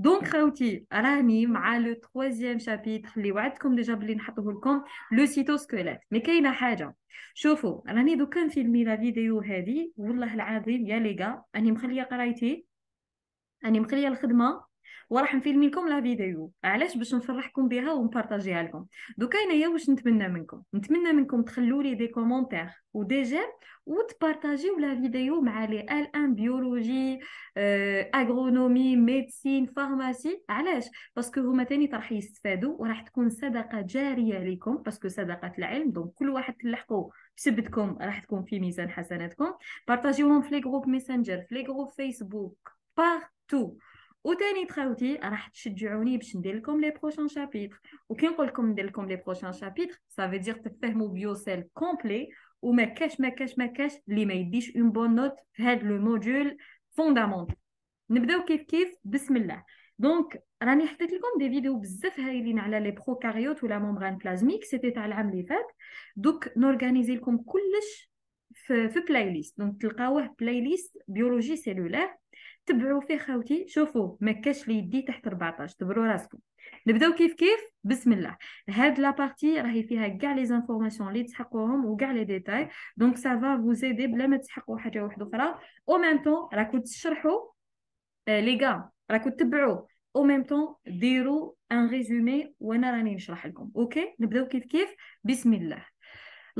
دونك خاوتي راني مع لو تخوازيام شابيتر اللي وعدتكم ديجا بلي نحطوه لكم لو سيتوسكولات مي كاينه حاجه شوفوا راني دوكا نفيلمي لا فيديو هذه والله العظيم يا ليغا راني مخليه قرايتي راني مخليه الخدمه وراح نفيلمي لكم لا فيديو علاش باش نفرحكم بها ونبارطاجيها لكم دوكا انايا واش نتمنى منكم نتمنى منكم تخلوا لي دي كومونتير ودي جيم وتبارطاجيو لا فيديو مع لي ال ان بيولوجي آه، اغرونومي ميديسين فارماسي علاش باسكو هما تاني راح يستفادوا وراح تكون صدقه جاريه لكم باسكو صدقه العلم دونك كل واحد تلحقوا بسبتكم راح تكون في ميزان حسناتكم بارطاجيوهم في لي جروب ميسنجر في لي جروب فيسبوك بارتو وتاني تخاوتي راح تشجعوني باش ندير لكم لي بروشان شابيتر وكي نقول لكم ندير لكم لي بروشان شابيتر سافي دير تفهموا بيوسيل كومبلي وما كاش ما كاش ما كاش اللي ما يديش اون بون نوت في هاد لو موديول فوندامونتال نبداو كيف كيف بسم الله دونك راني حطيت لكم دي فيديو بزاف هايلين على لي بروكاريوت ولا مومبران بلازميك سيتي تاع العام اللي فات دوك نورغانيزي لكم كلش في, في بلاي ليست دونك تلقاوه بلاي ليست بيولوجي سيلولار تبعوا فيه خاوتي شوفوا ما كاش لي يدي تحت 14 دبروا راسكم نبداو كيف كيف بسم الله هاد لا بارتي راهي فيها كاع لي زانفورماسيون اللي تسحقوهم وكاع لي ديتاي دونك سا فا فوز بلا ما تحقوا حاجه واحده اخرى او ميم طون راكو تشرحوا لي آه، كاع راكو تبعوا او ميم طون ديروا ان ريزومي وانا راني نشرح لكم اوكي نبداو كيف كيف بسم الله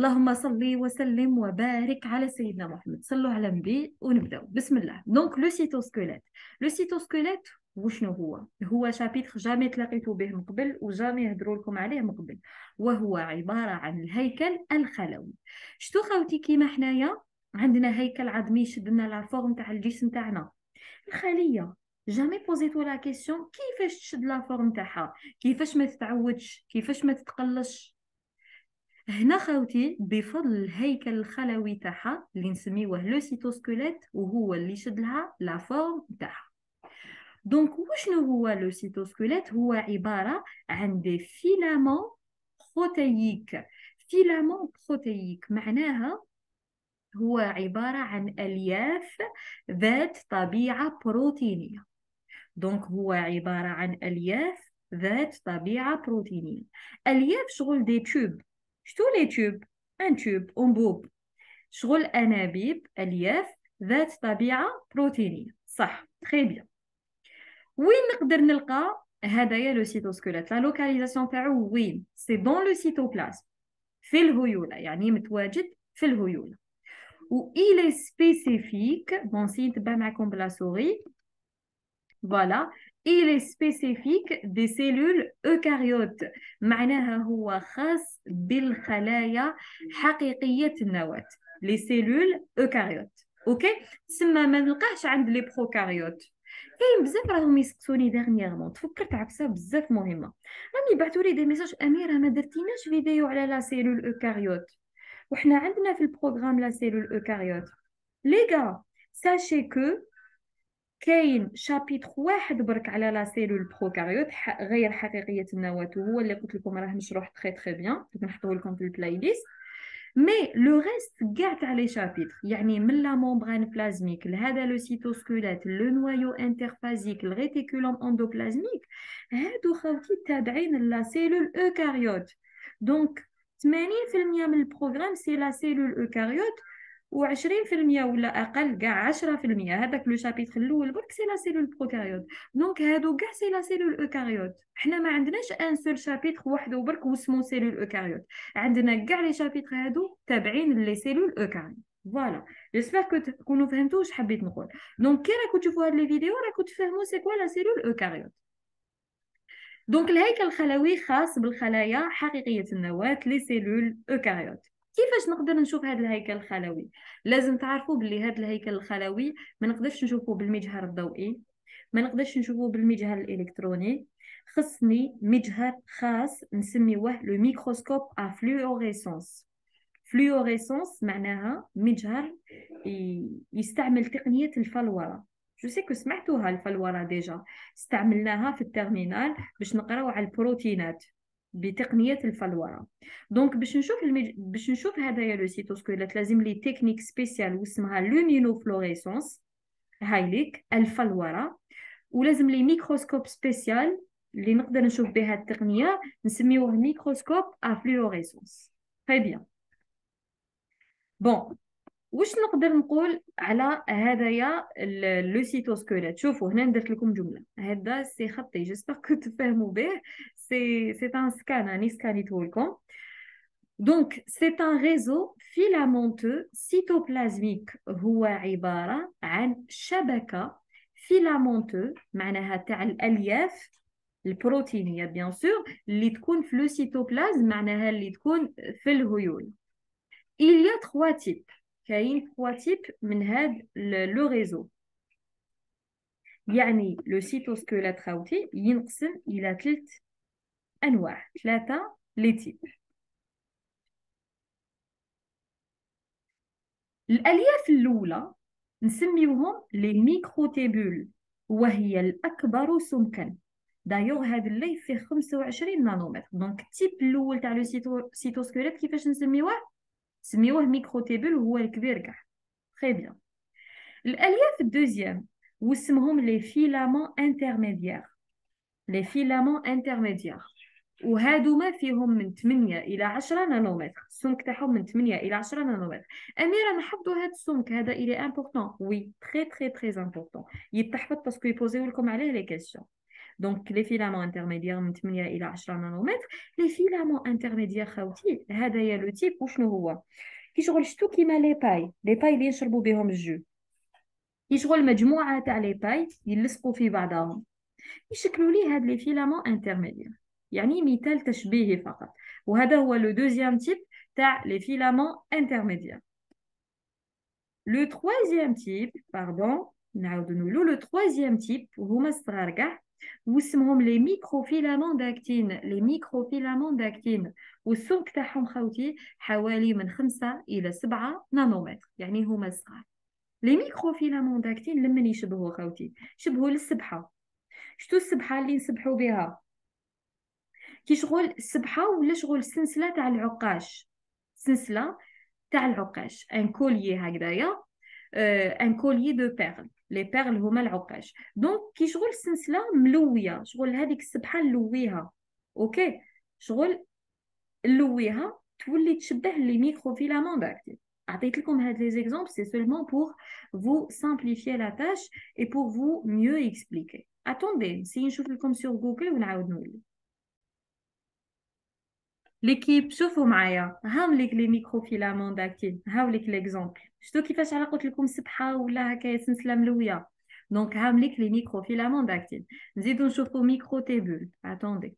اللهم صلي وسلم وبارك على سيدنا محمد صلوا على النبي ونبداو بسم الله دونك لو سيتوسكوليت لو سيتوسكوليت وشنو هو هو شابيتر جامي تلاقيتو به من قبل وجامي هدرو لكم عليه من قبل وهو عباره عن الهيكل الخلوي شتو خاوتي كيما حنايا عندنا هيكل عظمي شدنا لا فورم تاع الجسم تاعنا الخليه جامي بوزيتو لا كيسيون كيفاش تشد لا فورم تاعها كيفاش ما تتعودش كيفاش ما تتقلش هنا خاوتي بفضل الهيكل الخلوي تاعها اللي نسميوه لو سيتوسكيليت وهو اللي شد لها لا فورم تاعها دونك وشنو هو لو سيتوسكيليت هو عباره عن دي فيلامون بروتيك فيلامون بروتيك معناها هو عباره عن الياف ذات طبيعه بروتينيه دونك هو عباره عن الياف ذات طبيعه بروتينيه الياف شغل دي تيوب tous les tubes un tube انبوب شغل انابيب الياف ذات طبيعه بروتينيه صح وين نقدر نلقى هذايا لو لا لوكاليزاسيون تاعو وين سي دون لو سيتوبلازم في الهيوله il est spécifique bon si معكم بلا il est spécifique des cellules eucaryotes معناها هو خاص بالخلايا حقيقية النواة لي سيلول اوكاريوت اوكي تسمى ما نلقاهش عند لي بروكاريوت كاين بزاف راهم يسقسوني ديرنييرمون تفكرت عبسه بزاف مهمه راهم يبعثوا لي دي ميساج اميره ما درتيناش فيديو على لا سيلول اوكاريوت وحنا عندنا في البروغرام لا سيلول اوكاريوت لي غا ساشي كو كاين شابيتر واحد برك على لا سيلول بروكاريوت غير حقيقيه النواه وهو اللي قلت لكم راه مشروح تري تري بيان نحطوه لكم في البلاي ليست مي لو ريست كاع تاع لي شابيتر يعني من لا مومبران بلازميك لهذا لو سيتوسكولات لو نوايو انترفازيك الريتيكولوم اندوبلازميك هادو خاوتي تابعين لا سيلول اوكاريوت دونك 80% من البروغرام سي لا سيلول اوكاريوت و20% ولا اقل كاع 10% هذاك لو شابيتر الاول برك سي لا سيلول بروكاريوت دونك هادو كاع سي لا سيلول اوكاريوت حنا ما عندناش ان سول شابيتر وحده برك وسمو سيلول اوكاريوت عندنا كاع لي شابيتر هادو تابعين لي سيلول اوكاريوت فوالا جيسبر كو تكونوا فهمتوا واش حبيت نقول دونك كي راكو تشوفوا هاد لي فيديو راكو تفهموا سي كوا لا سيلول اوكاريوت دونك الهيكل الخلوي خاص بالخلايا حقيقيه النواه لي سيلول اوكاريوت كيفاش نقدر نشوف هذا الهيكل الخلوي لازم تعرفوا بلي هذا الهيكل الخلوي ما نقدرش نشوفه بالمجهر الضوئي ما نقدرش نشوفه بالمجهر الالكتروني خصني مجهر خاص نسميوه لو ميكروسكوب ا فلوريسونس فلوريسونس معناها مجهر يستعمل تقنيه الفلوره جو سي كو سمعتوها الفلوره ديجا استعملناها في الترمينال باش نقراو على البروتينات بتقنيه الفلوره دونك باش نشوف المج... باش نشوف هذايا لو سيتوسكليت لازم لي تكنيك سبيسيال واسمها لومينو فلوريسونس هايليك الفلوره ولازم لي ميكروسكوب سبيسيال اللي نقدر نشوف بها التقنيه نسميوه ميكروسكوب ا فلوريسونس تري بيان بون واش نقدر نقول على هذايا لو سيتوسكولات شوفوا هنا درت لكم جمله هذا سي خطي جيسبر كو تفهموا به c'est un scan, un iscanitolcon. Donc, c'est un réseau filamenteux cytoplasmique. هو عبارة عن شبكة filamenteux معناها تاع الألياف البروتينية بيان سور اللي تكون في لو سيتوبلازم معناها اللي تكون في الهيول. Il y a trois types. كاين trois types من هذا لو ريزو. يعني لو سيتوسكيلات خاوتي ينقسم إلى ثلاث أنواع ثلاثة لي تيب الألياف الأولى نسميوهم لي ميكروتيبول وهي الأكبر سمكا دايوغ هذا اللي فيه 25 نانومتر دونك التيب الأول تاع لو سيتوسكوليت كيفاش نسميوه سميوه ميكروتيبول هو الكبير كاع تري بيان الألياف الدوزيام واسمهم لي فيلامون انترميديير لي فيلامون انترميديير وهادو ما فيهم من 8 الى 10 نانومتر السمك تاعهم من 8 الى 10 نانومتر اميره نحفظوا هذا السمك هذا الي امبورطون وي تري تري تري امبورطون يتحفظ باسكو يبوزيو لكم عليه لي كيسيون دونك لي فيلامون انترميديير من 8 الى 10 نانومتر لي فيلامون انترميديير خاوتي هذا يا لو تيب وشنو هو كي شغل شتو كيما لي باي لي باي اللي يشربوا بهم الجو كي شغل مجموعه تاع لي باي يلصقوا في بعضهم يشكلوا لي هاد لي فيلامون انترميديير يعني مثال تشبيهي فقط وهذا هو لو دوزيام تيب تاع لي فيلامون انترميديير لو تخوازيام تيب باردون نعاود نقولو لو تخوازيام تيب وهما الصغار كاع واسمهم لي ميكروفيلامون داكتين لي ميكروفيلامون داكتين والسمك تاعهم خاوتي حوالي من خمسة الى سبعة نانومتر يعني هما الصغار لي ميكروفيلامون داكتين لمن يشبهوا خاوتي شبهوا للسبحه شتو السبحه اللي نسبحوا بها كي شغل السبحه ولا شغل السلسله تاع العقاش سلسله تاع العقاش ان كولي هكذايا ان كولي دو بيرل لي بيرل هما العقاش دونك كي شغل السلسله ملويه شغل هذيك السبحه نلويها اوكي شغل نلويها تولي تشبه لي ميكرو فيلامون داكتيل عطيت لكم هاد لي زيكزامبل سي سولمون بور فو سامبليفيي لا تاش اي بور فو ميو اكسبليكي اتوندي نسي نشوف لكم سور جوجل ونعاود نولي L'équipe, choufou maya, hamlik les microfilaments d'actifs. Hamlik l'exemple. Je te kiffe à la koutoukoum sepha la hake s'en slam louya. Donc hamlik les microfilaments d'actifs. Zidon choufou micro-tébule. Attendez.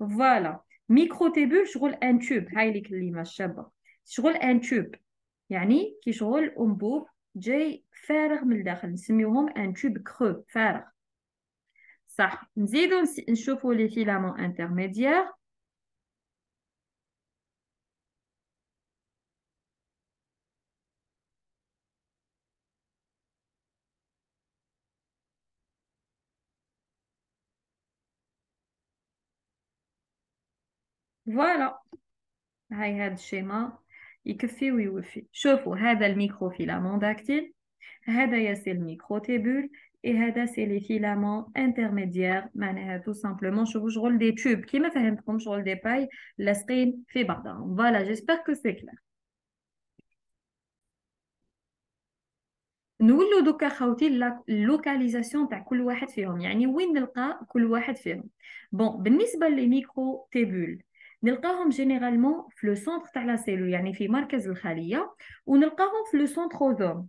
Voilà. Micro-tébule, choufou un tube. Haïlik lima, chabba. Choufou un tube. Yanni, qui choufou un bout. J faire muldachen. C'est miroir un tube creux faire. Ça nous aidons aussi à chauffer les filaments intermédiaires. Voilà. Regarde le schéma. Et que fais-tu Je fais le microfilament dactyl, je fais le micro-tébule, et je fais le filament intermédiaire. Mais tout simplement, je fais rouler des tubes qui me font un peu comme je fais des pailles, la string, etc. Voilà, j'espère que c'est clair. Nous voulons que la localisation de la couleur eux. C'est-à-dire, où a une fenêtre de la couleur à tête Bon, benissement les micro-tébule. نلقاهم جينيرالمون في لو سونتر تاع لا سيلو يعني في مركز الخليه ونلقاهم في لو سونتروزوم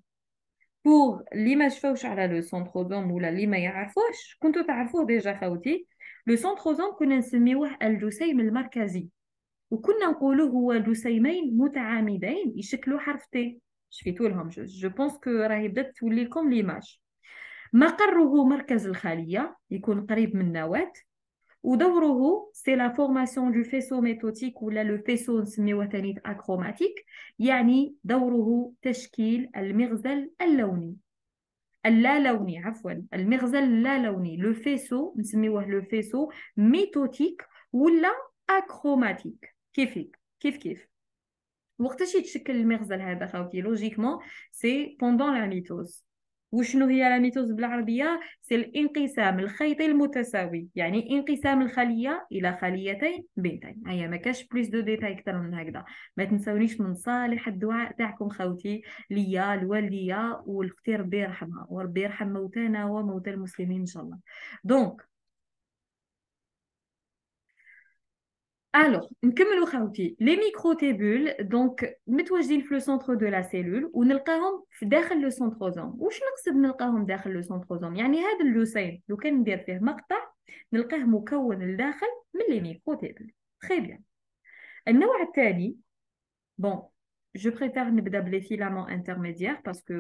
بور لي ما شفوش على لو سونتروزوم ولا لي ما يعرفوش كنتو تعرفوه ديجا خاوتي لو سونتروزوم كنا نسميوه الجسيم المركزي وكنا نقولوا هو جسيمين متعامدين يشكلوا حرف تي شفيتو لهم جو بونس كو راهي بدات تولي لكم ليماج مقره مركز الخليه يكون قريب من النواه Ou d'abord, c'est la formation du faisceau méthodique ou le faisceau smiwatanite achromatique, yani d'abord, teshkil al-mirzel al-launi. Al-la-launi, afouan. Al-mirzel la-launi. Le faisceau, smiwat le faisceau méthodique ou la achromatique. Kifik, kif, kif. Ou t'as-tu dit que le mirzel, logiquement, c'est pendant la mitose. وشنو هي لا ميتوز بالعربيه سي الانقسام الخيطي المتساوي يعني انقسام الخليه الى خليتين بنتين هيا ما كاش بلوس دو ديتاي اكثر من هكذا ما تنساونيش من صالح الدعاء تاعكم خوتي ليا الوالديه والاختي ربي يرحمها وربي يرحم موتانا وموتى المسلمين ان شاء الله دونك Alors, نكملو خاوتي لي ميكروتيبول دونك متواجدين في لو سونتر دو لا سيلول ونلقاهم في داخل لو سونتروزوم واش نقصد نلقاهم داخل لو سونتروزوم يعني هذا اللوسين لو كان ندير فيه مقطع نلقاه مكون لداخل من لي ميكروتيبول تري بيان النوع الثاني بون جو بريفير نبدا بلي فيلامون انترميديير باسكو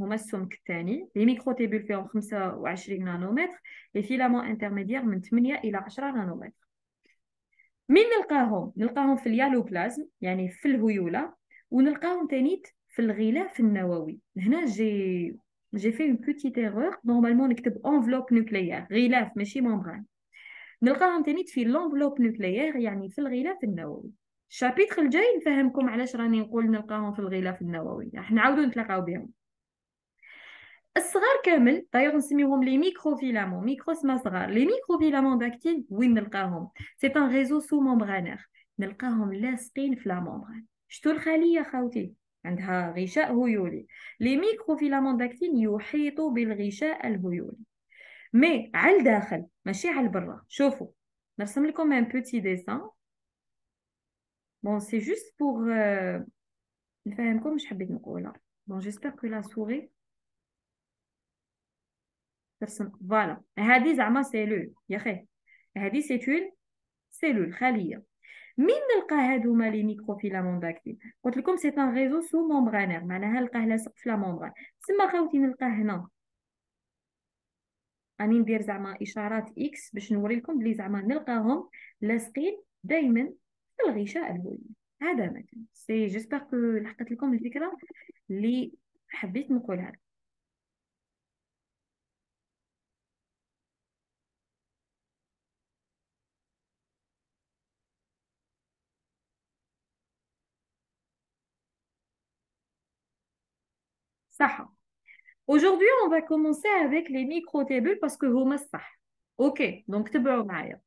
هما السمك الثاني لي ميكروتيبول فيهم 25 نانومتر لي فيلامون انترميديير من 8 الى 10 نانومتر مين نلقاهم نلقاهم في اليالوبلازم يعني في الهيوله ونلقاهم تانيت في الغلاف النووي هنا جي جي في اون بوتيت ايرور نورمالمون نكتب انفلوب نوكليير غلاف ماشي ممبران نلقاهم تانيت في لونفلوب نوكليير يعني في الغلاف النووي الشابيتر الجاي نفهمكم علاش راني نقول نلقاهم في الغلاف النووي راح نعاودو نتلاقاو بهم الصغار كامل دايوغ نسميوهم لي ميكرو فيلامون ميكرو سما صغار لي ميكرو فيلامون داكتين وين نلقاهم سي ان ريزو سو مومغانير نلقاهم لاصقين في لا مومغان شتو الخليه خاوتي عندها غشاء هيولي لي ميكرو فيلامون داكتين يحيطوا بالغشاء الهيولي مي على الداخل ماشي على برا شوفوا نرسم لكم ان بوتي ديسان بون سي جوست بور نفهمكم واش حبيت نقولها بون جيسبر كو لا سوري فوالا هذه زعما سيلول يا خي هذه اون سيلول خليه مين نلقى هادوما لي ميكرو فيلامون داكتيل قلت لكم سي ان ريزو سو مومبرانير معناها نلقاه لاصق في لا مومبران تما خاوتي نلقاه هنا راني ندير زعما اشارات اكس باش نوري لكم بلي زعما نلقاهم لاصقين دائما في الغشاء البولي هذا مثلا سي جيسبر كو لحقت لكم الفكره اللي حبيت نقولها لكم صح Aujourd'hui, on va commencer avec les microtébules parce que هما الصح. OK, donc تبعوا معايا.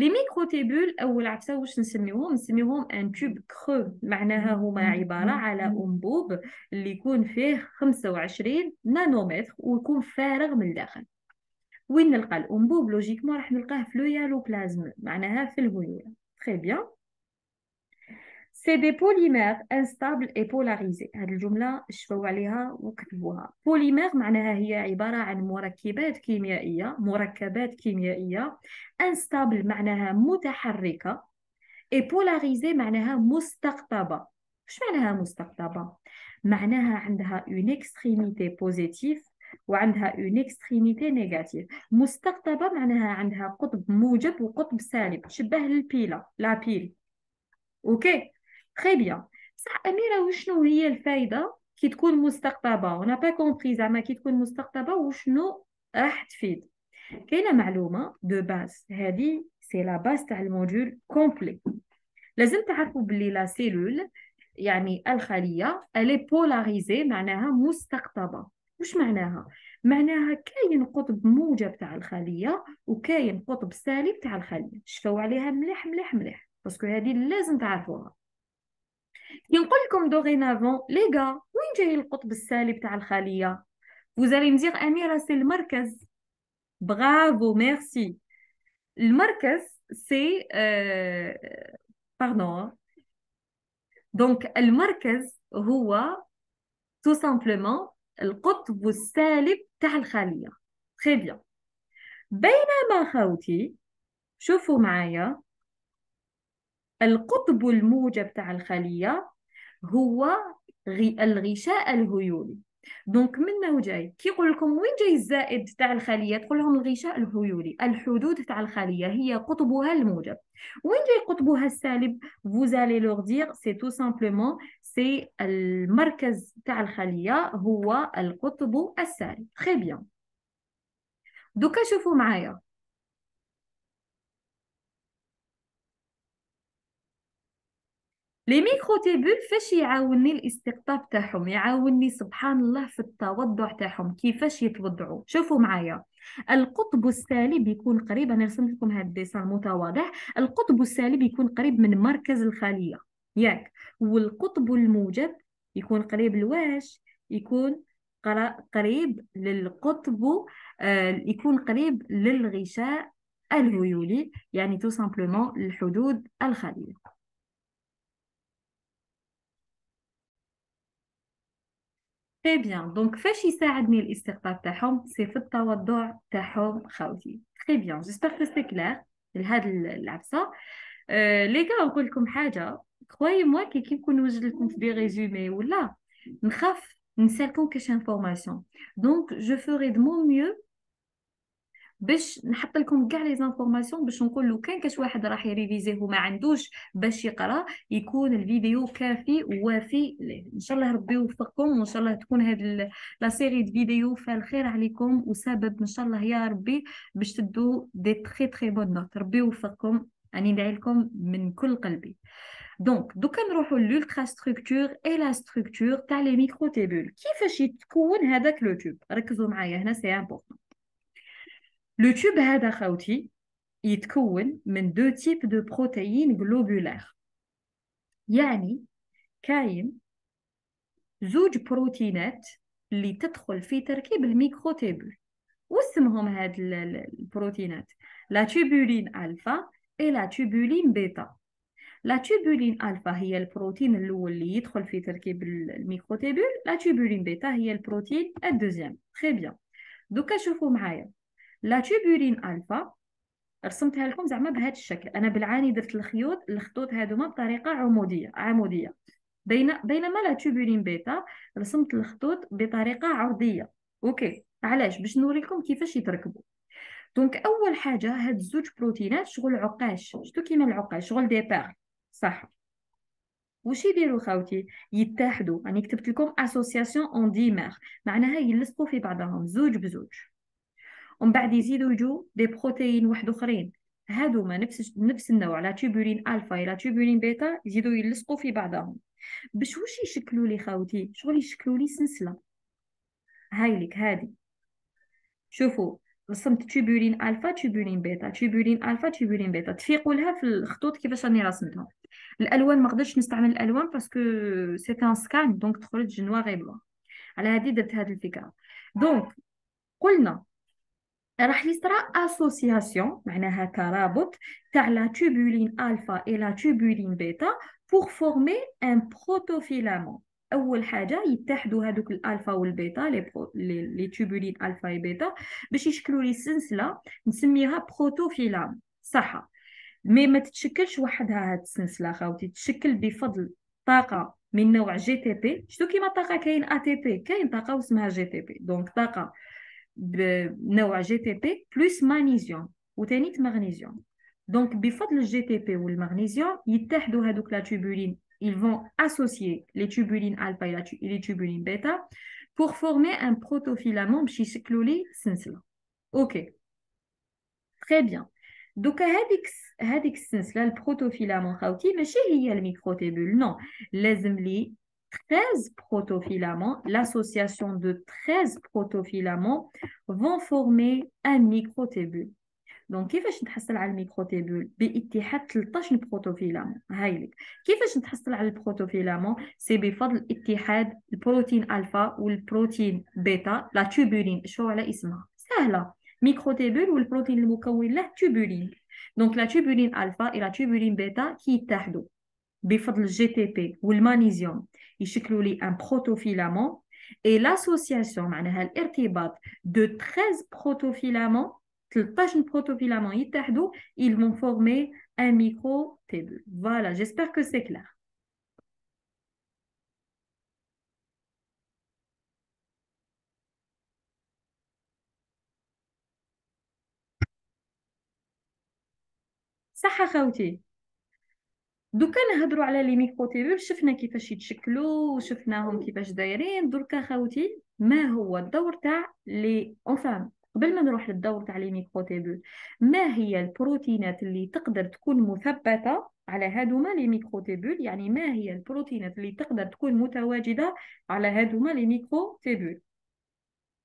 Les microtébules أول عفسة واش نسميوهم؟ نسميوهم ان تube creux معناها هما عبارة على أنبوب اللي يكون فيه 25 نانومتر ويكون فارغ من الداخل. وين نلقى الأنبوب؟ لوجيكمون راح نلقاه في لو يالوبلازم معناها في الهيولة. تخي بيان. سي دي بوليمير انستابل اي بولاريزي هاد الجمله شفوا عليها وكتبوها بوليمير معناها هي عباره عن مركبات كيميائيه مركبات كيميائيه انستابل معناها متحركه اي بولاريزي معناها مستقطبه واش معناها مستقطبه معناها عندها اون اكستريميتي بوزيتيف وعندها اون اكستريميتي نيجاتيف مستقطبه معناها عندها قطب موجب وقطب سالب تشبه البيله لا بيل اوكي تري بيان بصح اميره وشنو هي الفائده كي تكون مستقطبه انا با كومبري زعما كي تكون مستقطبه وشنو راح تفيد كاينه معلومه دو باس هذه سي لا باس تاع الموديول كومبلي لازم تعرفوا بلي لا سيلول يعني الخليه الي بولاريزي معناها مستقطبه وش معناها معناها كاين قطب موجب تاع الخليه وكاين قطب سالب تاع الخليه شفاو عليها مليح مليح مليح باسكو هذه لازم تعرفوها نقول لكم دوغينافون لي غا وين جاي القطب السالب تاع الخليه وزاري مزيغ اميره سي المركز برافو ميرسي المركز سي أه... باردون دونك المركز هو تو سامبلومون القطب السالب تاع الخليه تري بيان بينما خاوتي شوفوا معايا القطب الموجب تاع الخليه هو الغشاء الهيولي دونك جاي كي يقول لكم وين جاي الزائد تاع الخليه تقول لهم الغشاء الهيولي الحدود تاع الخليه هي قطبها الموجب وين جاي قطبها السالب vous allez leur dire c'est tout simplement c'est المركز تاع الخليه هو القطب السالب très bien دوكا شوفوا معايا لي ميكرو تيبول فاش يعاوني الاستقطاب تاعهم يعاوني سبحان الله في التوضع تاعهم كيفاش يتوضعوا شوفوا معايا القطب السالب يكون قريب انا رسمت لكم هذا الديسان المتواضع القطب السالب يكون قريب من مركز الخليه ياك والقطب الموجب يكون قريب لواش يكون قريب للقطب آه، يكون قريب للغشاء الهيولي يعني تو سامبلومون الحدود الخليه تري بيان دونك فاش يساعدني الاستقطاب تاعهم سي في التوضع تاعهم خاوتي تري بيان جيسبر كو سي كلير لهاد العبسه أه لي كا نقول لكم حاجه كروي موا كي كي نكون وجد لكم في دي ريزومي ولا نخاف نسالكم كاش انفورماسيون دونك جو فوري دو مون ميو باش نحط لكم كاع لي زانفورماسيون باش نقول لو كان كاش واحد راح يريفيزيه وما عندوش باش يقرا يكون الفيديو كافي ووافي ان شاء الله ربي يوفقكم وان شاء الله تكون هاد لا سيري د فيديو فالخير عليكم وسبب ان شاء الله يا ربي باش تدو دي تري تري بون نوت ربي يوفقكم راني ندعي لكم من كل قلبي دونك دوكا نروحو لولترا ستركتور اي لا ستركتور تاع لي ميكرو تيبول كيفاش يتكون هذاك لو تيوب ركزوا معايا هنا سي امبورطون لو تيوب هذا خاوتي يتكون من دو تيب دو بروتيين جلوبولار يعني كاين زوج بروتينات اللي تدخل في تركيب الميكروتيبول واسمهم هاد البروتينات لا تيبولين الفا اي لا تيبولين بيتا لا تيبولين الفا هي البروتين الاول اللي يدخل في تركيب الميكروتيبول لا تيبولين بيتا هي البروتين الدوزيام تري بيان دوكا شوفوا معايا لا تيبورين الفا رسمتها لكم زعما بهذا الشكل انا بالعاني درت الخيوط الخطوط هذوما بطريقه عموديه عموديه بين بينما لا تيبورين بيتا رسمت الخطوط بطريقه عرضيه اوكي علاش باش نوريكم كيفاش يتركبوا دونك اول حاجه هاد زوج بروتينات شغل عقاش شتو كيما العقاش شغل دي بار صح واش يديروا خاوتي يتحدوا راني يعني كتبت لكم اسوسياسيون اون ديمير معناها يلصقوا في بعضهم زوج بزوج ومن بعد يزيدوا يجوا دي بروتين واحد اخرين هادوما نفس نفس النوع لا تيبولين الفا لا تيبولين بيتا يزيدوا يلصقوا في بعضهم باش واش يشكلوا لي خاوتي شغل يشكلوا لي سلسله هاي لك هادي شوفوا رسمت تيبولين الفا تيبولين بيتا تيبولين الفا تيبولين بيتا تفيقوا لها في الخطوط كيفاش راني رسمتهم الالوان ما قدرتش نستعمل الالوان باسكو سي ان سكان دونك تخرج نواغي بلو على هادي درت هاد الفكره دونك قلنا راح يصرى اسوسياسيون معناها ترابط تاع لا تيبولين الفا اي لا تيبولين بيتا بوغ فورمي ان بروتوفيلامون اول حاجه يتحدوا هذوك الالفا والبيتا لي برو... لي تيبولين الفا اي بيتا باش يشكلوا لي سلسله نسميها بروتوفيلام صح مي ما تتشكلش وحدها هاد السلسله خاوتي تتشكل بفضل طاقه من نوع جي تي بي شتو كيما طاقه كاين ا تي بي كاين طاقه واسمها جي تي بي دونك طاقه de neuage GTP plus magnésium ou ténite magnésium donc bref le GTP ou le magnésium il t'aide la tubuline ils vont associer les tubulines alpha et les tubulines beta pour former un protofilament chez cyclolé c'est cela ok très bien donc à Hadex le protofilament qui mais chez qui est le microtubule non les jemli 13 protofilaments, l'association de 13 protofilaments vont former un microtubule. Donc, qui fait que tu as le microtubule Il y l'association de protofilament. Haïlik. Qui fait que tu as le protofilament C'est Béfad de la protéine alpha et la protéine bêta, la tubuline. Chou à la isma. C'est là. Microtubule ou la protéine le mokawi, la tubuline. Donc, la tubuline alpha et la tubuline bêta qui t'aident le GTP ou le magnésium, ils font un protofilament et l'association, de 13 protofilaments, 13 protofilaments ils vont former un micro Voilà, j'espère que c'est clair. Ça, دوكا نهضروا على لي ميكرو تيبول شفنا كيفاش يتشكلوا وشفناهم كيفاش دايرين دركا خاوتي ما هو الدور تاع لي اونفام قبل ما نروح للدور تاع لي ميكرو تيبول ما هي البروتينات اللي تقدر تكون مثبته على هادوما لي ميكرو تيبول يعني ما هي البروتينات اللي تقدر تكون متواجده على هادوما لي ميكرو تيبول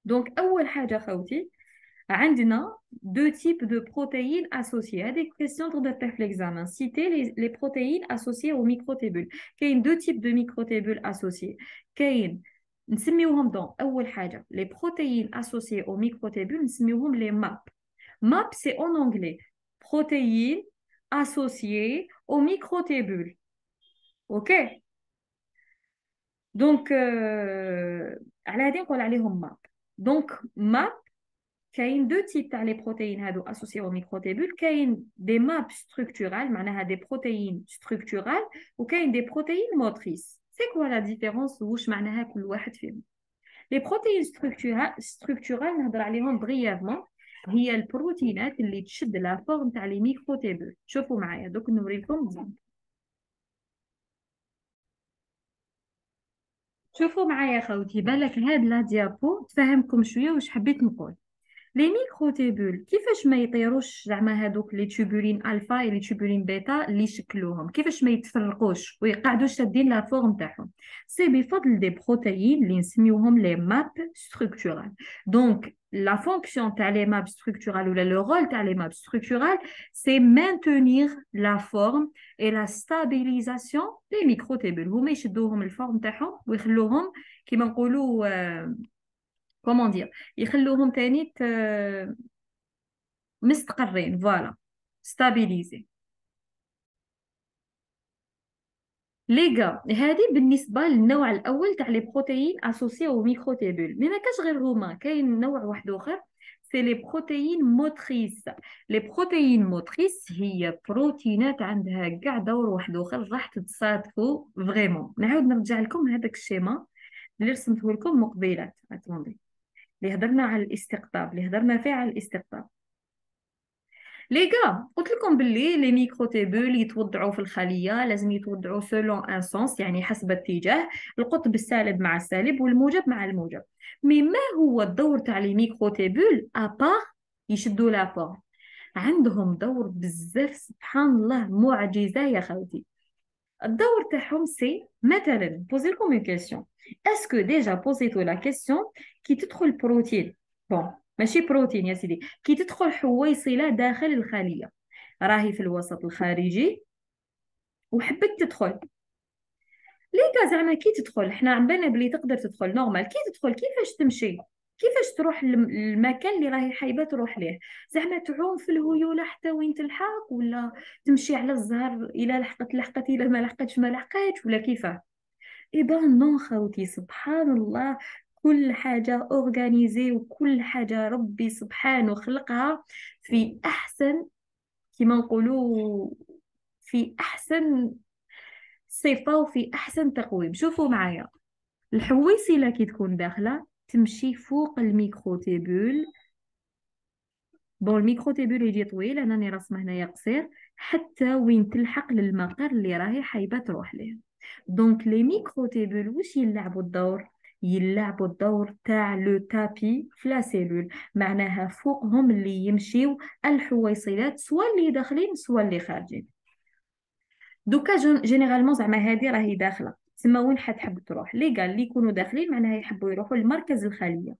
دونك اول حاجه خاوتي a deux types de protéines associées. Des questions de l'examen. Citer les, protéines associées aux microtébules. Il y a deux types de microtébules associées. Il les protéines associées aux microtébules les MAP MAP c'est en anglais protéines associées aux microtubules. OK donc euh, dit qu'on allait MAP donc MAP كاين دو تيب تاع لي بروتيين هادو اسوسي او ميكروتيبول كاين دي ماب ستركتورال معناها دي بروتيين ستركتورال وكاين دي بروتيين موتريس سي كوا لا ديفيرونس واش معناها كل واحد فيهم لي بروتيين ستركتورال ستركتورال نهضر عليهم بريافمون هي البروتينات اللي تشد لا فورم تاع لي ميكروتيبول شوفوا معايا دوك نوريكم مزيان شوفوا معايا خوتي بالك هاد لا ديابو تفهمكم شويه واش حبيت نقول لي ميكرو تيبول كيفاش ما يطيروش زعما هادوك لي تيبولين الفا لي تيبولين بيتا اللي شكلوهم كيفاش ما يتفرقوش ويقعدوا شادين لا فورم تاعهم سي بفضل دي بروتيين اللي نسميوهم لي ماب ستركتورال دونك la fonction تاع لي ماب structurales ولا لو رول تاع les maps structurales, c'est maintenir la forme et la stabilisation des microtubules. هما يشدوهم الفورم تاعهم ويخلوهم كيما نقولوا كومون دير يخلوهم تاني ت... مستقرين فوالا ستابيليزي غا هذه بالنسبه للنوع الاول تاع لي بروتيين اسوسي او ميكرو تيبول مي ما كاش غير هما كاين نوع واحد اخر سي لي بروتيين موتريس لي بروتيين موتريس هي بروتينات عندها كاع دور واحد اخر راح تتصادفوا فريمون نعاود نرجع لكم هذاك الشيما اللي رسمته لكم مقبلات اتوندي اللي هضرنا على الاستقطاب اللي هضرنا فيه على الاستقطاب لي غا قلت لكم باللي لي ميكرو تيبول يتوضعوا في الخليه لازم يتوضعوا سولون ان سونس يعني حسب اتجاه القطب السالب مع السالب والموجب مع الموجب مي ما هو الدور تاع لي ميكرو تيبول ابار يشدوا لابور عندهم دور بزاف سبحان الله معجزه يا خوتي الدور تاعهم سي مثلا بوزي لكم اون كيسيون اسكو ديجا بوزيتو لا كيسيون كي تدخل بروتين بون ماشي بروتين يا سيدي كي تدخل حويصله داخل الخليه راهي في الوسط الخارجي وحبت تدخل ليكا زعما كي تدخل حنا عم بالنا بلي تقدر تدخل نورمال كي تدخل كيفاش تمشي كيفاش تروح للمكان اللي راهي حايبه تروح ليه زعما تعوم في الهيوله حتى وين تلحق ولا تمشي على الزهر الى لحقت لحقت الى ما لحقتش ما لحقتش ولا كيفاه اي eh بان نو خوتي سبحان الله كل حاجة أورغانيزي وكل حاجة ربي سبحانه خلقها في أحسن كما نقولوا في أحسن صفة وفي أحسن تقويم شوفوا معايا الحويصلة كي تكون داخلة تمشي فوق الميكرو تيبول بون الميكرو تيبول يجي طويل انا راني رسمه هنايا قصير حتى وين تلحق للمقر اللي راهي حايبه تروح ليه دونك لي تيبول واش يلعبوا الدور يلعبوا الدور تاع لو تابي في لا سيلول معناها فوقهم اللي يمشيو الحويصلات سواء اللي داخلين سواء اللي خارجين دوكا جينيرالمون زعما هادي راهي داخله تما وين حتحب تروح لي قال لي يكونوا داخلين معناها يحبوا يروحوا لمركز الخليه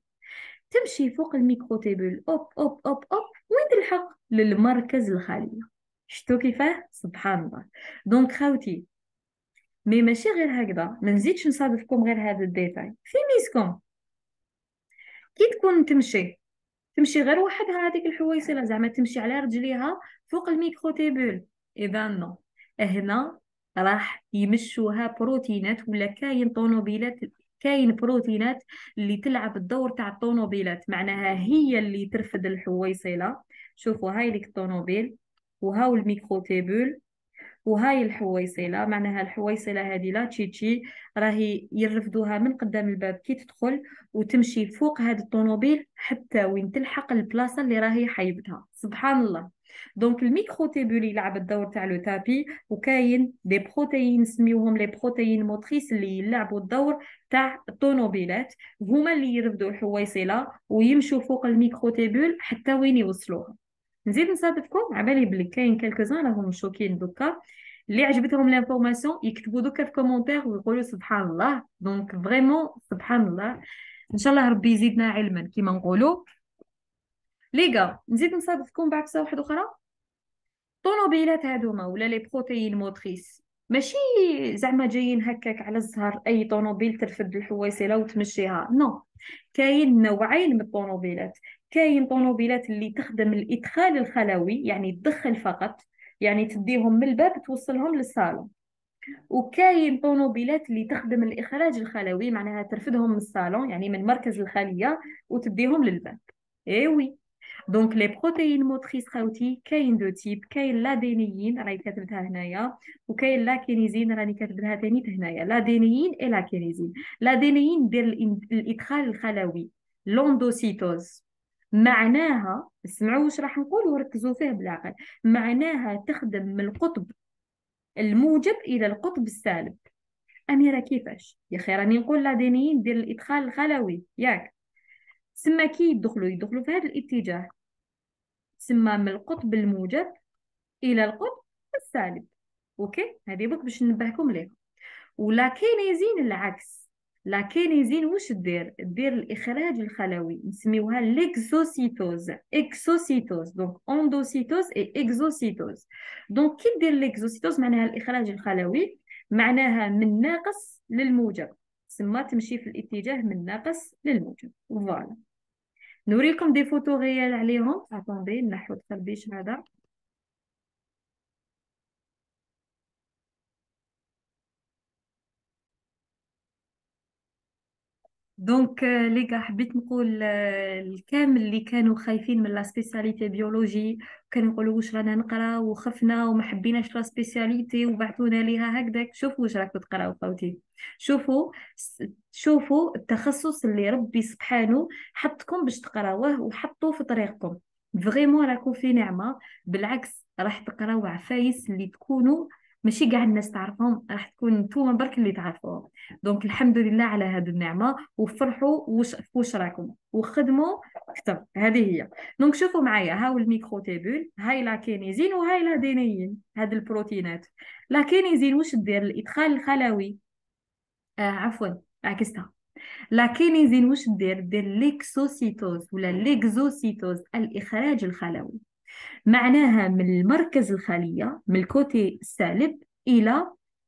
تمشي فوق الميكرو تيبل اوب اوب اوب اوب وين تلحق للمركز الخليه شتو كيفاه سبحان الله دونك خاوتي مي ماشي غير هكذا ما نزيدش نصادفكم غير هذا الديتاي في ميسكم كي تكون تمشي تمشي غير وحدها هذيك الحويصله زعما تمشي على رجليها فوق الميكرو تيبل اذا نو هنا راح يمشوها بروتينات ولا كاين طونوبيلات كاين بروتينات اللي تلعب الدور تاع الطونوبيلات معناها هي اللي ترفد الحويصله شوفوا هاي ليك الطونوبيل وهاو الميكرو تيبول وهاي الحويصله معناها الحويصله هذه لا تشيتشي راهي يرفدوها من قدام الباب كي تدخل وتمشي فوق هاد الطونوبيل حتى وين تلحق البلاصه اللي راهي حيبتها سبحان الله دونك الميكرو تيبول يلعب الدور تاع لو تابي وكاين دي بروتيين نسميوهم لي بروتيين موتريس اللي يلعبوا الدور تاع الطونوبيلات هما اللي يرفدوا الحويصله ويمشوا فوق الميكرو تيبول حتى وين يوصلوها نزيد نصادفكم عبالي بلي كاين كالكوزان راهم شوكين دوكا اللي عجبتهم لانفورماسيون يكتبوا دوكا في كومونتير ويقولوا سبحان الله دونك فريمون سبحان الله ان شاء الله ربي يزيدنا علما كيما نقولوا لي غا نزيد نصادفكم بعكسه واحده اخرى الطونوبيلات هادوما ولا لي بروتيين موتريس ماشي زعما جايين هكاك على الزهر اي طونوبيل ترفد الحويصله وتمشيها نو كاين نوعين من الطونوبيلات كاين طونوبيلات اللي تخدم الادخال الخلوي يعني تدخل فقط يعني تديهم من الباب توصلهم للصالون وكاين طونوبيلات اللي تخدم الاخراج الخلوي معناها ترفدهم من الصالون يعني من مركز الخليه وتديهم للباب ايوي دونك لي بروتيين موتريس خاوتي كاين دو تيب كاين لادينيين راهي كاتبتها هنايا وكاين لاكينيزين راني كاتبتها ثاني هنايا لادينيين اي لاكينيزين لادينيين دير الادخال الخلوي لوندوسيتوز معناها اسمعوا واش راح نقول وركزوا فيه بالعقل معناها تخدم من القطب الموجب الى القطب السالب اميره كيفاش يا خي راني نقول لادينيين دير الادخال الخلوي ياك تسمى كي يدخلوا يدخلوا في هذا الاتجاه تسمى من القطب الموجب الى القطب السالب اوكي هذه بك باش ننبهكم ليها ولا كينيزين العكس لا كينيزين واش دير دير الاخراج الخلوي نسميوها ليكزوسيتوز اكسوسيتوز دونك اندوسيتوز اي اكزوسيتوز دونك كي دير ليكزوسيتوز معناها الاخراج الخلوي معناها من ناقص للموجب تسمى تمشي في الاتجاه من الناقص للموجب فوالا نوريكم دي فوتو غيال عليهم اتوندي نحو التربيش هذا دونك لي كاع حبيت نقول الكامل اللي كانوا خايفين من لا سبيسياليتي بيولوجي كانوا يقولوا واش رانا نقرا وخفنا وما حبيناش لا سبيسياليتي وبعثونا ليها هكذاك شوفوا واش راكم تقراو خوتي شوفوا شوفوا التخصص اللي ربي سبحانه حطكم باش تقراوه وحطوه في طريقكم فريمون راكم في نعمه بالعكس راح تقراو عفايس اللي تكونوا ماشي كاع الناس تعرفهم راح تكون نتوما برك اللي تعرفوهم دونك الحمد لله على هذه النعمه وفرحوا وش فوش راكم وخدموا اكثر هذه هي دونك شوفوا معايا هاو الميكرو تيبول هاي لا كينيزين وهاي لا دينيين هاد البروتينات لا كينيزين واش دير الادخال الخلوي آه عفوا عكستها لا كينيزين واش دير دير ليكسوسيتوز ولا ليكزوسيتوز الاخراج الخلوي معناها من المركز الخلية من الكوتي السالب إلى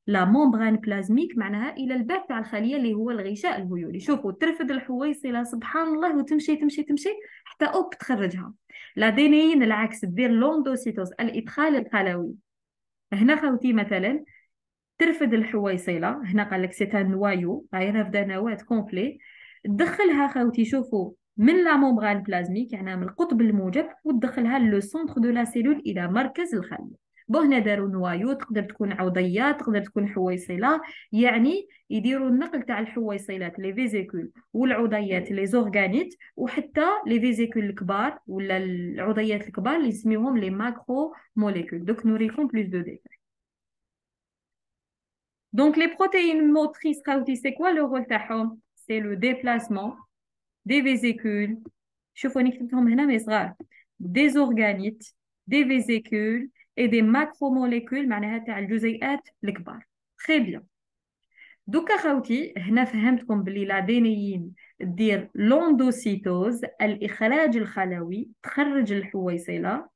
لا مومبران بلازميك معناها الى الباب تاع الخليه اللي هو الغشاء الهيولي شوفوا ترفد الحويصله سبحان الله وتمشي تمشي تمشي حتى اوب تخرجها لادينين العكس دير لوندوسيتوز الادخال الخلوي هنا خوتي مثلا ترفد الحويصله هنا قال لك سيتان ان نوايو غير رافده نواه كومبلي دخلها خوتي شوفوا من لا مومغان بلازميك يعني من القطب الموجب وتدخلها لو سونتر دو لا سيلول الى مركز الخلية بو هنا داروا نوايو تقدر تكون عضيات تقدر تكون حويصله يعني يديروا النقل تاع الحويصلات لي فيزيكول والعضيات لي زورغانيت وحتى لي فيزيكول الكبار ولا العضيات الكبار اللي نسميوهم لي ماكرو موليكول دوك نوريكم بلوس دو ديتاي Donc موتريس protéines سي كوا لو رول تاعهم سي لو ديبلاسمون دي فيزيكول شوفوا نكتبهم كتبتهم هنا مي صغار دي زورغانيت دي فيزيكول اي دي ماكرو موليكول معناها تاع الجزيئات الكبار تري بيان دوكا خاوتي هنا فهمتكم بلي لادينيين دير لوندوسيتوز الاخراج الخلوي تخرج الحويصله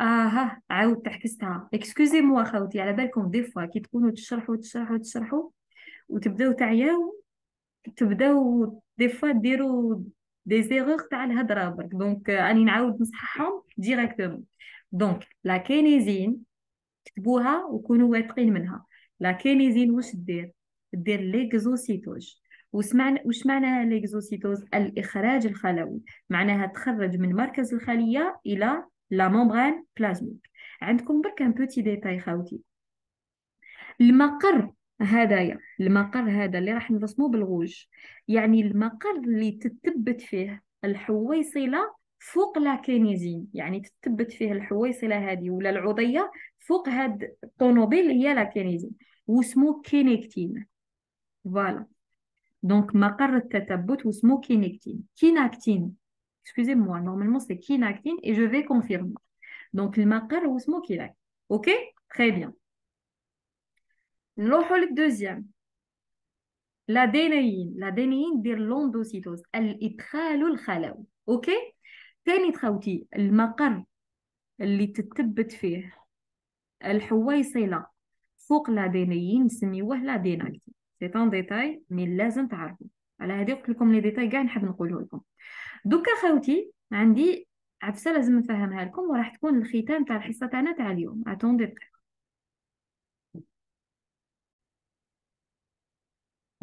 اها عاود تحكستها اكسكوزي موا خاوتي على بالكم دي فوا كي تكونوا تشرحوا تشرحوا تشرحوا وتبداو تعياو تبداو دي فوا ديروا دي زيغور تاع الهضره برك دونك راني آه، نعاود نصححهم ديريكتومون دونك لا كينيزين كتبوها وكونوا واثقين منها لا كينيزين واش دير دير ليكزوسيتوج وسمعنا وش معناها ليكزوسيتوز الاخراج الخلوي معناها تخرج من مركز الخليه الى لا مومبران بلازميك عندكم برك ان بوتي ديتاي خاوتي المقر هذايا المقر هذا اللي راح نرسمه بالغوج يعني المقر اللي تتبت فيه الحويصله فوق كينيزين يعني تتبت فيه الحويصله هذه ولا العضيه فوق هاد الطونوبيل اللي هي كينيزين واسمه كينيكتين فوالا دونك مقر التثبت واسمه كينيكتين كيناكتين اكسكوزي موا نورمالمون سي كيناكتين اي جو في كونفيرم دونك المقر واسمه كيناكتين اوكي تري بيان نروحوا للدوزيام لا دينيين دير لوندوسيتوز الادخال الخلوي اوكي ثاني تخوتي المقر اللي تتبت فيه الحويصله فوق لادينيين نسميوه لادينايتي سي طون ديتاي مي لازم تعرفوا على هذه قلت لكم لي ديتاي كاع نحب نقوله لكم دوكا خوتي عندي عفسه لازم نفهمها لكم وراح تكون الختام تاع الحصه تاعنا تاع اليوم اتوندي دقيقه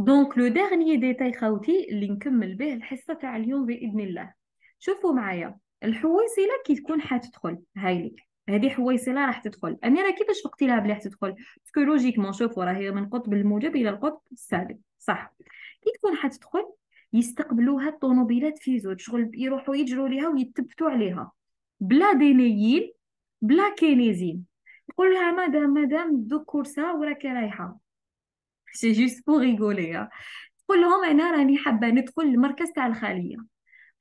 دونك لو ديرني ديتاي خاوتي اللي نكمل به الحصه تاع اليوم باذن الله شوفوا معايا الحويصله كي تكون حتدخل هاي لك هذه حويصله راح تدخل اميره كيفاش وقتي لها بلي حتدخل باسكو لوجيكمون شوفوا راهي من قطب الموجب الى القطب السالب صح كي تكون حتدخل يستقبلوها الطوموبيلات في زوج شغل يروحوا يجروا ليها ويتبتوا عليها بلا دينيين بلا كينيزين يقول لها مدام مدام دوك كورسا وراكي رايحه سي جوست بو ريغولي تقول لهم انا راني حابه ندخل المركز تاع الخاليه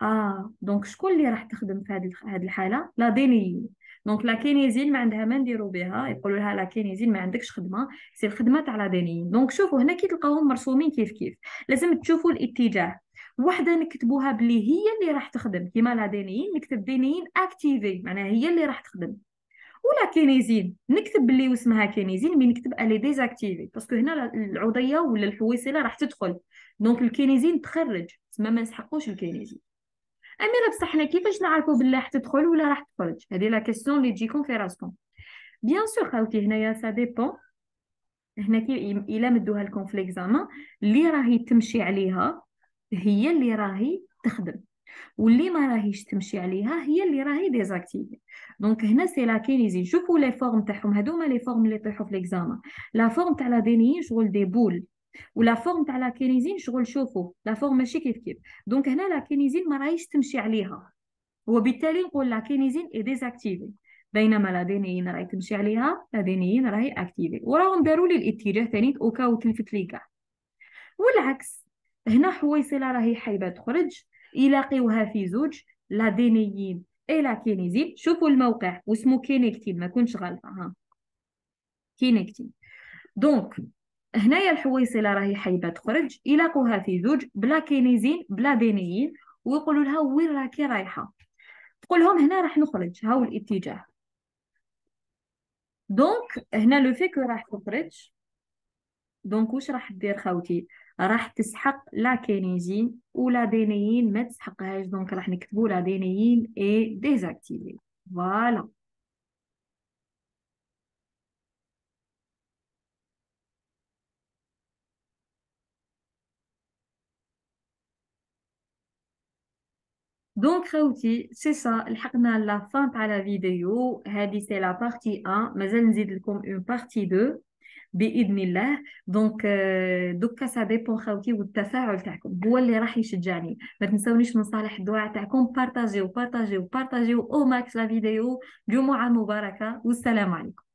اه دونك شكون اللي راح تخدم في هذه هذه الحاله لا دينيين دونك لا كينيزين ما عندها ما نديرو بها يقولوا لها لا كينيزين ما عندكش خدمه سي الخدمه تاع لا دينيين دونك شوفوا هنا كي تلقاوهم مرسومين كيف كيف لازم تشوفوا الاتجاه وحده نكتبوها بلي هي اللي راح تخدم كيما لا دينيين نكتب دينيين اكتيفي معناها هي اللي راح تخدم ولا كينيزين نكتب بلي واسمها كينيزين مي نكتب الي ديزاكتيفي باسكو هنا العضيه ولا الحويصله راح تدخل دونك الكينيزين تخرج تما ما نسحقوش الكينيزين اميره بصح حنا كيفاش نعرفوا بلي راح تدخل ولا راح تخرج هذه لا كيسيون لي تجيكم في راسكم بيان سور خاوتي هنايا سا ديبون هنا كي الا مدوها لكم في ليكزامان اللي راهي تمشي عليها هي اللي راهي تخدم واللي ما راهيش تمشي عليها هي اللي راهي ديزاكتيفي دونك هنا سي لا كينيزي شوفوا لي فورم تاعهم هذوما لي فورم اللي طيحوا في ليكزامان لا فورم تاع لا دينيين شغل دي بول ولا فورم تاع لا كينيزين شغل شوفوا لا فورم ماشي كيف كيف دونك هنا لا كينيزين ما راهيش تمشي عليها وبالتالي نقول لا كينيزين اي ديزاكتيفي بينما لادينيين راهي تمشي عليها لادينيين راهي اكتيفي وراهم داروا لي الاتجاه ثاني اوكا وتلفت لي كاع والعكس هنا حويصله راهي حايبه تخرج يلاقيوها في زوج لادينيين اي لا كينيزين شوفوا الموقع واسمه كينيكتين ما كنتش غلطه ها كينيكتين دونك هنايا الحويصله راهي حايبه تخرج يلاقوها في زوج بلا كينيزين بلا دينيين ويقولوا لها وين راكي رايحه تقول لهم هنا راح نخرج هاو الاتجاه دونك هنا لو فيك راح تخرج دونك واش راح دير خاوتي راح تسحق لا كينيزين ولا دينيين ما تسحقهاش دونك راح نكتبوا لا دينيين اي ديزاكتيفي فوالا دونك خاوتي سي سا لحقنا لا فان تاع لا فيديو هادي سي لا بارتي 1 مازال نزيد لكم اون بارتي 2 باذن الله دونك euh, دوكا سا ديبون خاوتي والتفاعل تاعكم هو اللي راح يشجعني ما تنساونيش من صالح الدعاء تاعكم بارطاجيو بارطاجيو بارطاجيو او ماكس لا فيديو جمعه مباركه والسلام عليكم